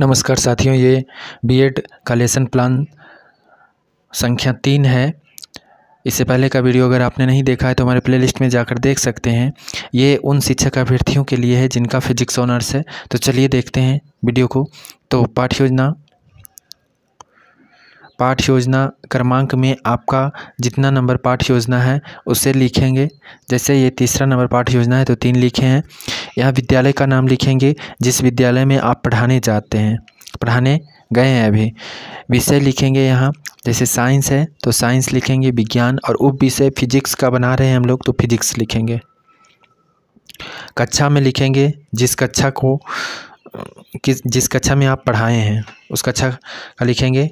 नमस्कार साथियों ये बीएड का लेसन प्लान संख्या तीन है इससे पहले का वीडियो अगर आपने नहीं देखा है तो हमारे प्लेलिस्ट में जाकर देख सकते हैं ये उन शिक्षक अभ्यर्थियों के लिए है जिनका फिजिक्स ऑनर्स है तो चलिए देखते हैं वीडियो को तो पाठ योजना पाठ योजना क्रमांक में आपका जितना नंबर पाठ योजना है उसे लिखेंगे जैसे ये तीसरा नंबर पाठ योजना है तो तीन लिखे हैं यहाँ विद्यालय का नाम लिखेंगे जिस विद्यालय में आप पढ़ाने जाते हैं पढ़ाने गए हैं अभी विषय लिखेंगे यहाँ जैसे साइंस है तो साइंस लिखेंगे विज्ञान और उप विषय फिजिक्स का बना रहे हैं हम लोग तो फिजिक्स लिखेंगे कक्षा में लिखेंगे जिस कक्षा को किस जिस कक्षा में आप पढ़ाए हैं उस कक्षा का लिखेंगे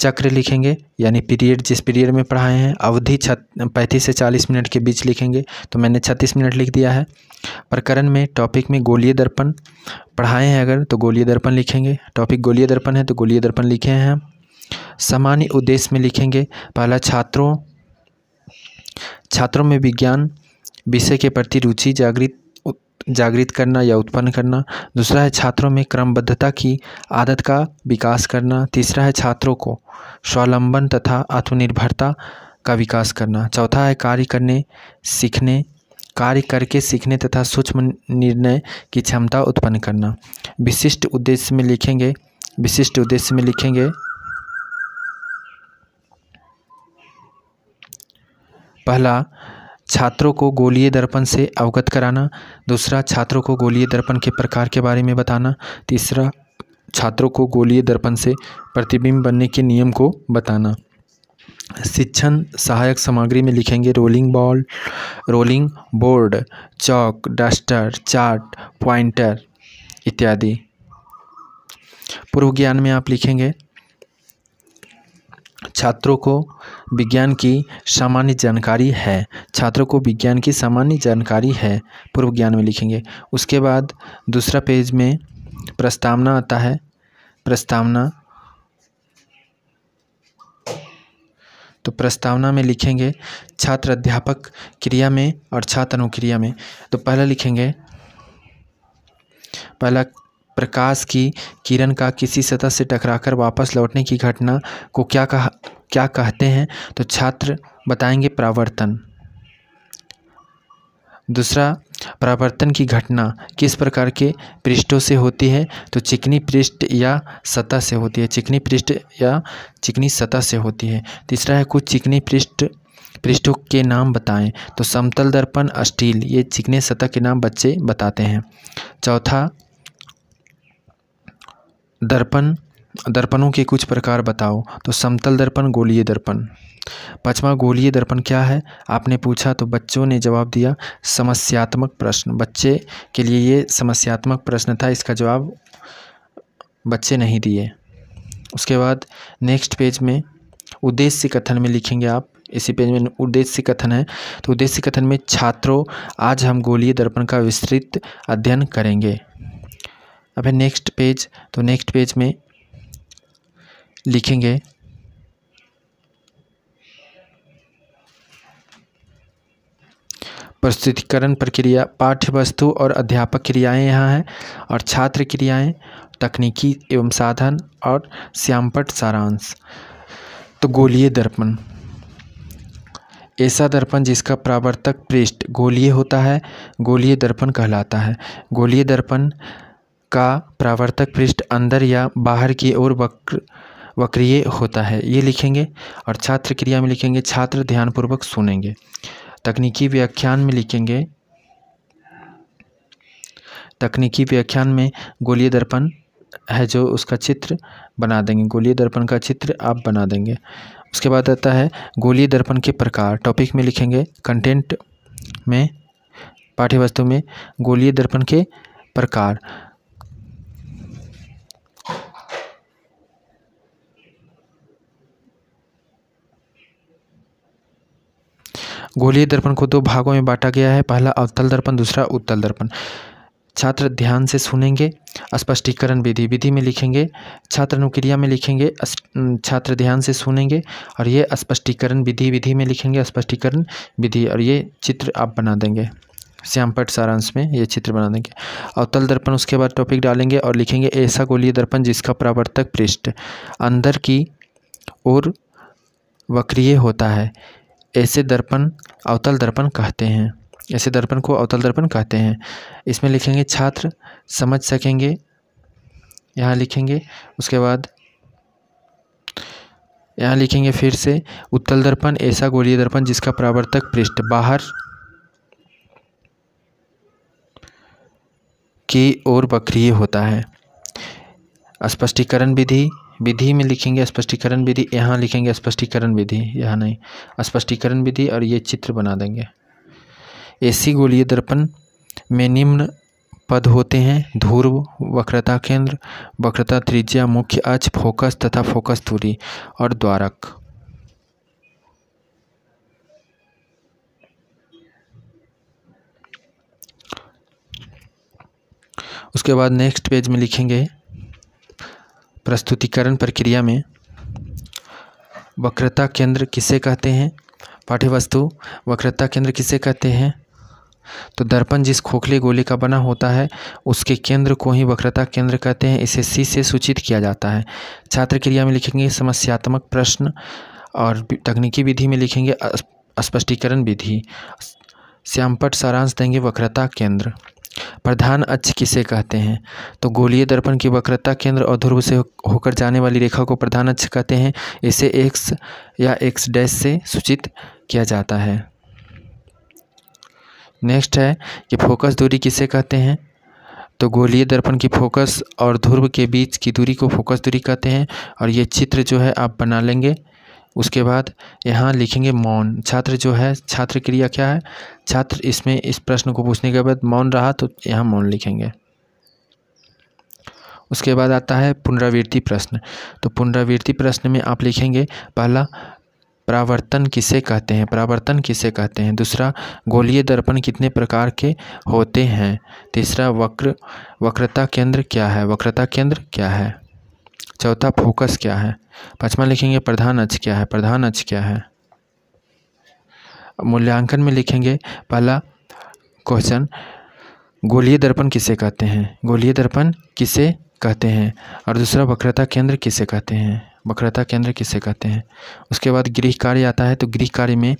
चक्र लिखेंगे यानी पीरियड जिस पीरियड में पढ़ाए हैं अवधि छत पैंतीस से चालीस मिनट के बीच लिखेंगे तो मैंने छत्तीस मिनट लिख दिया है प्रकरण में टॉपिक में गोलीय दर्पण पढ़ाए हैं अगर तो गोलीय दर्पण लिखेंगे टॉपिक गोलीय दर्पण है तो गोलीय दर्पण लिखे हैं सामान्य उद्देश्य में लिखेंगे पहला छात्रों छात्रों में विज्ञान विषय के प्रति रुचि जागृत जागृत करना या उत्पन्न करना दूसरा है छात्रों में क्रमबद्धता की आदत का विकास करना तीसरा है छात्रों को स्वावलंबन तथा आत्मनिर्भरता का विकास करना चौथा है कार्य करने सीखने कार्य करके सीखने तथा सूक्ष्म निर्णय की क्षमता उत्पन्न करना विशिष्ट उद्देश्य में लिखेंगे विशिष्ट उद्देश्य में लिखेंगे पहला छात्रों को गोलीय दर्पण से अवगत कराना दूसरा छात्रों को गोलीय दर्पण के प्रकार के बारे में बताना तीसरा छात्रों को गोलीय दर्पण से प्रतिबिंब बनने के नियम को बताना शिक्षण सहायक सामग्री में लिखेंगे rolling ball rolling board chalk duster chart pointer इत्यादि पूर्व ज्ञान में आप लिखेंगे छात्रों को विज्ञान की सामान्य जानकारी है छात्रों को विज्ञान की सामान्य जानकारी है पूर्व ज्ञान में लिखेंगे उसके बाद दूसरा पेज में प्रस्तावना आता है प्रस्तावना तो प्रस्तावना में लिखेंगे छात्र अध्यापक क्रिया में और छात्र अनुक्रिया में तो पहला लिखेंगे पहला प्रकाश की किरण का किसी सतह से टकराकर वापस लौटने की घटना को क्या कहा क्या कहते हैं तो छात्र बताएंगे प्रावर्तन दूसरा प्रावर्तन की घटना किस प्रकार के पृष्ठों से होती है तो चिकनी पृष्ठ या सतह से होती है चिकनी पृष्ठ या चिकनी सतह से होती है तीसरा है कुछ चिकनी पृष्ठ पृष्ठों के नाम बताएं तो समतल दर्पण स्टील ये चिकने सतह के नाम बच्चे बताते हैं चौथा दर्पण दर्पणों के कुछ प्रकार बताओ तो समतल दर्पण गोलीय दर्पण पांचवा गोलीय दर्पण क्या है आपने पूछा तो बच्चों ने जवाब दिया समस्यात्मक प्रश्न बच्चे के लिए ये समस्यात्मक प्रश्न था इसका जवाब बच्चे नहीं दिए उसके बाद नेक्स्ट पेज में उद्देश्य कथन में लिखेंगे आप इसी पेज में उद्देश्य कथन है तो उद्देश्य कथन में छात्रों आज हम गोलीय दर्पण का विस्तृत अध्ययन करेंगे अब है नेक्स्ट पेज तो नेक्स्ट पेज में लिखेंगे प्रस्तुतिकरण प्रक्रिया पाठ्य वस्तु और अध्यापक क्रियाएं यहाँ हैं और छात्र क्रियाएं तकनीकी एवं साधन और श्यामपट सारांश तो गोलीय दर्पण ऐसा दर्पण जिसका प्रावर्तक पृष्ठ गोलीय होता है गोलीय दर्पण कहलाता है गोलीय दर्पण का प्रावर्तक पृष्ठ अंदर या बाहर की ओर वक्र वक्रिय होता है ये लिखेंगे और छात्र क्रिया में लिखेंगे छात्र ध्यानपूर्वक सुनेंगे तकनीकी व्याख्यान में लिखेंगे तकनीकी व्याख्यान में गोलीय दर्पण है जो उसका चित्र बना देंगे गोलीय दर्पण का चित्र आप बना देंगे उसके बाद आता है गोलीय दर्पण के प्रकार टॉपिक में लिखेंगे कंटेंट में पाठ्य वस्तु में गोलीय दर्पण के प्रकार गोलीय दर्पण को दो भागों में बांटा गया है पहला अवतल दर्पण दूसरा उत्तल दर्पण छात्र ध्यान से सुनेंगे स्पष्टीकरण विधि विधि में लिखेंगे छात्र अनुक्रिया में लिखेंगे छात्र ध्यान से सुनेंगे और ये स्पष्टीकरण विधि विधि में लिखेंगे स्पष्टीकरण विधि और ये चित्र आप बना देंगे श्यामपट सारांश में ये चित्र बना देंगे अवतल दर्पण उसके बाद टॉपिक डालेंगे और लिखेंगे ऐसा गोलीय दर्पण जिसका प्रावर्तक पृष्ठ अंदर की ओर वक्रिय होता है ऐसे दर्पण अवतल दर्पण कहते हैं ऐसे दर्पण को अवतल दर्पण कहते हैं इसमें लिखेंगे छात्र समझ सकेंगे यहाँ लिखेंगे उसके बाद यहाँ लिखेंगे फिर से उत्तल दर्पण ऐसा गोलीय दर्पण जिसका प्रावर्तक पृष्ठ बाहर की ओर बक्रिय होता है स्पष्टीकरण विधि विधि में लिखेंगे स्पष्टीकरण विधि यहाँ लिखेंगे स्पष्टीकरण विधि यहाँ नहीं स्पष्टीकरण विधि और ये चित्र बना देंगे ऐसी गोलीय दर्पण में निम्न पद होते हैं ध्रुव वक्रता केंद्र वक्रता त्रिज्या मुख्य अच फोकस तथा फोकस दूरी और द्वारक उसके बाद नेक्स्ट पेज में लिखेंगे प्रस्तुतिकरण प्रक्रिया में वक्रता केंद्र किसे कहते हैं पाठ्यवस्तु वक्रता केंद्र किसे कहते हैं तो दर्पण जिस खोखले गोले का बना होता है उसके केंद्र को ही वक्रता केंद्र कहते हैं इसे सी से सूचित किया जाता है छात्र क्रिया में लिखेंगे समस्यात्मक प्रश्न और तकनीकी विधि में लिखेंगे स्पष्टीकरण विधि श्यामपट सारांश देंगे वक्रता केंद्र प्रधान अक्ष किसे कहते हैं तो गोलीय दर्पण की वक्रता केंद्र और ध्रुव से होकर जाने वाली रेखा को प्रधान अक्ष कहते हैं इसे एक्स या एक्स डैश से सूचित किया जाता है नेक्स्ट है कि फोकस दूरी किसे कहते हैं तो गोलीय दर्पण की फोकस और ध्रुव के बीच की दूरी को फोकस दूरी कहते हैं और ये चित्र जो है आप बना लेंगे उसके बाद यहाँ लिखेंगे मौन छात्र जो है छात्र क्रिया क्या है छात्र इसमें इस प्रश्न को पूछने के बाद मौन रहा तो यहाँ मौन लिखेंगे उसके बाद आता है पुनरावृत्ति प्रश्न तो पुनरावृत्ति प्रश्न में आप लिखेंगे पहला परावर्तन किसे कहते हैं परावर्तन किसे कहते हैं दूसरा गोलीय दर्पण कितने प्रकार के होते हैं तीसरा वक्र वक्रता केंद्र क्या है वक्रता केंद्र क्या है चौथा फोकस क्या है पाँचवा लिखेंगे प्रधान अच क्या है प्रधान अच क्या है मूल्यांकन में लिखेंगे पहला क्वेश्चन गोलीय दर्पण किसे कहते हैं गोलीय दर्पण किसे कहते हैं और दूसरा वक्रता केंद्र किसे कहते हैं वक्रता केंद्र किसे कहते हैं उसके बाद गृह कार्य आता है तो गृह कार्य में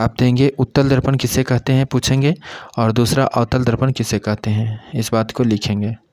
आप देंगे उत्तल दर्पण किसे कहते हैं पूछेंगे और दूसरा अवतल दर्पण किसे कहते हैं इस बात को लिखेंगे